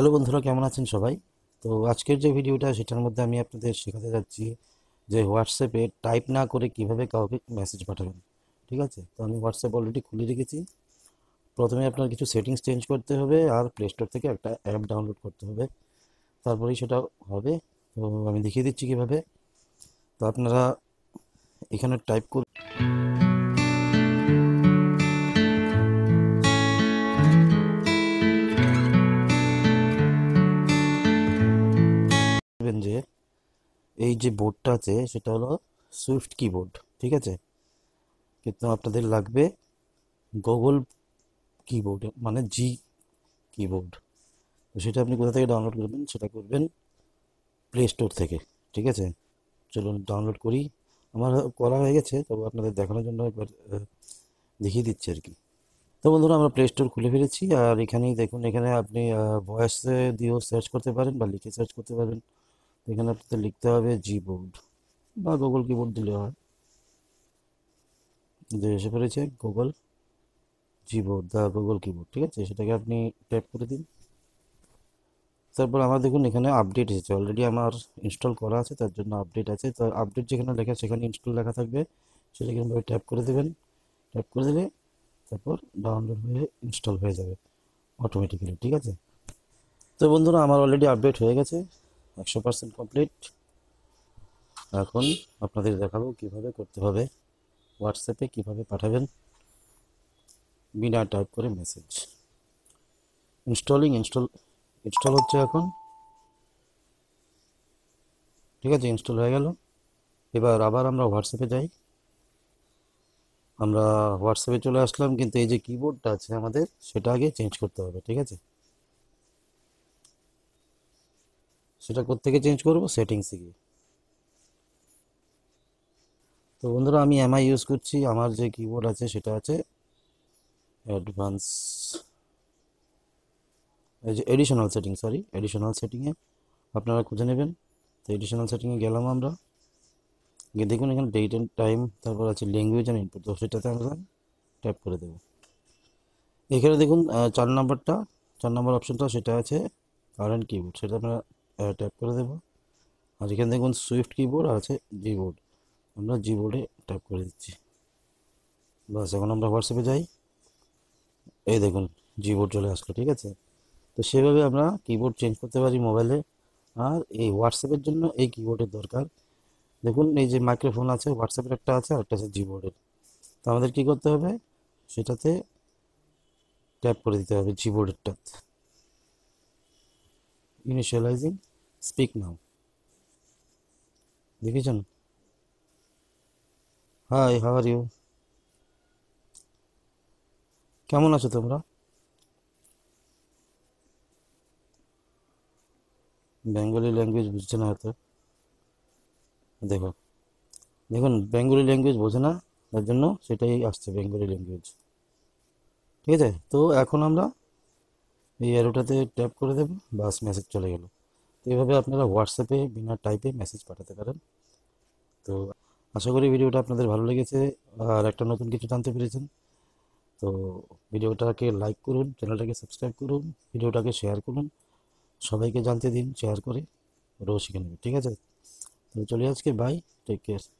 hello বন্ধুরা কেমন আছেন সবাই তো আজকের যে ভিডিওটা সেটার মধ্যে আমি আপনাদের শেখাতে যাচ্ছি যে হোয়াটসঅ্যাপে টাইপ না করে কিভাবে কাউকে মেসেজ পাঠাবেন ঠিক আছে তো আমি হোয়াটসঅ্যাপ অলরেডি খুলে রেখেছি প্রথমে আপনার কিছু সেটিংস চেঞ্জ করতে হবে আর প্লে স্টোর থেকে একটা অ্যাপ ডাউনলোড করতে হবে তারপরেই সেটা হবে তো আমি দেখিয়ে দিচ্ছি কীভাবে তো আপনারা এখানে টাইপ করুন এই যে বোর্ডটা আছে সেটা হলো সুইফট কিবোর্ড ঠিক আছে কিন্তু আপনাদের লাগবে গুগল কিবোর্ড মানে জি কিবোর্ড তো সেটা আপনি কোথা থেকে ডাউনলোড করবেন সেটা করবেন প্লে স্টোর থেকে ঠিক আছে চলুন ডাউনলোড করি আমার করা হয়ে গেছে তবে আপনাদের দেখানোর জন্য একবার দেখিয়ে দিচ্ছি আর কি তো বন্ধুরা আমরা প্লে স্টোর খুলে ফেলেছি আর এখানেই দেখুন এখানে আপনি ভয়েসে দিয়েও সার্চ করতে পারেন বা লিখে সার্চ করতে পারেন এখানে আপনাদের লিখতে হবে জি বোর্ড বা গুগল কিবোর্ড দিলে হয় যে এসে পড়েছে Google G board the Google keyboard ঠিক আছে সেটাকে আপনি ট্যাপ করে দিন তারপর আমার দেখুন এখানে আপডেট এসেছে অলরেডি আমার ইনস্টল করা আছে তার জন্য আপডেট আছে তো আপডেট যেখানে লেখা সেখানে ইনস্টল লেখা থাকবে সেটাকে কিন্তু ট্যাপ করে দেবেন ট্যাপ করে দিলে তারপর ডাউনলোড হয়ে ইনস্টল হয়ে যাবে অটোমেটিক্যালি ঠিক আছে তো বন্ধুরা আমার অলরেডি আপডেট হয়ে গেছে একশো পার্সেন্ট কমপ্লিট এখন আপনাদের দেখাবো কিভাবে করতে হবে হোয়াটসঅ্যাপে কিভাবে পাঠাবেন বিনা টাইপ করে মেসেজ ইনস্টলিং ইনস্টল ইনস্টল হচ্ছে এখন ঠিক আছে ইনস্টল হয়ে গেল এবার আবার আমরা হোয়াটসঅ্যাপে যাই আমরা হোয়াটসঅ্যাপে চলে আসলাম কিন্তু এই যে কিবোর্ডটা আছে আমাদের সেটা আগে চেঞ্জ করতে হবে ঠিক আছে সেটা কোথেকে চেঞ্জ করব সেটিংসে গিয়ে তো বন্ধুরা আমি এমআই ইউজ করছি আমার যে কিবোর্ড আছে সেটা আছে অ্যাডভান্স এই যে এডিশনাল সেটিং সরি এডিশনাল সেটিংয়ে আপনারা খুঁজে নেবেন তো এডিশনাল সেটিংয়ে গেলাম আমরা গিয়ে দেখুন এখানে ডেট অ্যান্ড টাইম তারপর আছে ল্যাঙ্গুয়েজ অ্যান্ড ইনপুট তো সেটাতে আমরা ট্যাপ করে দেবো এখানে দেখুন চার নাম্বারটা চার নাম্বার অপশানটা সেটা আছে কারেন্ট কিবোর্ড সেটা আপনারা ট্যাপ করে দেবো আর এখানে দেখুন সুইফট কিবোর্ড আর আছে জিবোর্ড আমরা জিবোর্ডে ট্যাপ করে দিচ্ছি বাস এখন আমরা হোয়াটসঅ্যাপে যাই এই দেখুন জিবোর্ড চলে আসলো ঠিক আছে তো সেভাবে আমরা কিবোর্ড চেঞ্জ করতে পারি মোবাইলে আর এই হোয়াটসঅ্যাপের জন্য এই কিবোর্ডের দরকার দেখুন এই যে মাইক্রোফোন আছে হোয়াটসঅ্যাপের একটা আছে আর একটা আছে জিবোর্ডের তো আমাদের কী করতে হবে সেটাতে ট্যাপ করে দিতে হবে জিবোর্ডেরটাতে ইনিশিয়ালাইজিং স্পিক নাও দেখেছেন হাই হাউ আর ইউ কেমন আছো তোমরা বেঙ্গলি ল্যাঙ্গুয়েজ বুঝছে না হয়তো দেখো দেখুন বেঙ্গলি ল্যাঙ্গুয়েজ বোঝে না তার জন্য সেটাই আসছে বেঙ্গলি ল্যাঙ্গুয়েজ ঠিক আছে তো এখন আমরা এই অ্যারোটাতে ট্যাপ করে দেবো বাস মেসেজ চলে গেলো তো এইভাবে আপনারা হোয়াটসঅ্যাপে বিনা টাইপে মেসেজ পাঠাতে পারেন তো আশা করি ভিডিওটা আপনাদের ভালো লেগেছে আর একটা নতুন কিছু জানতে পেরেছেন তো ভিডিওটাকে লাইক করুন চ্যানেলটাকে সাবস্ক্রাইব করুন ভিডিওটাকে শেয়ার করুন সবাইকে জানতে দিন শেয়ার করে ওরাও শিখে নেবে ঠিক আছে তো চলে আজকে বাই টেক কেয়ার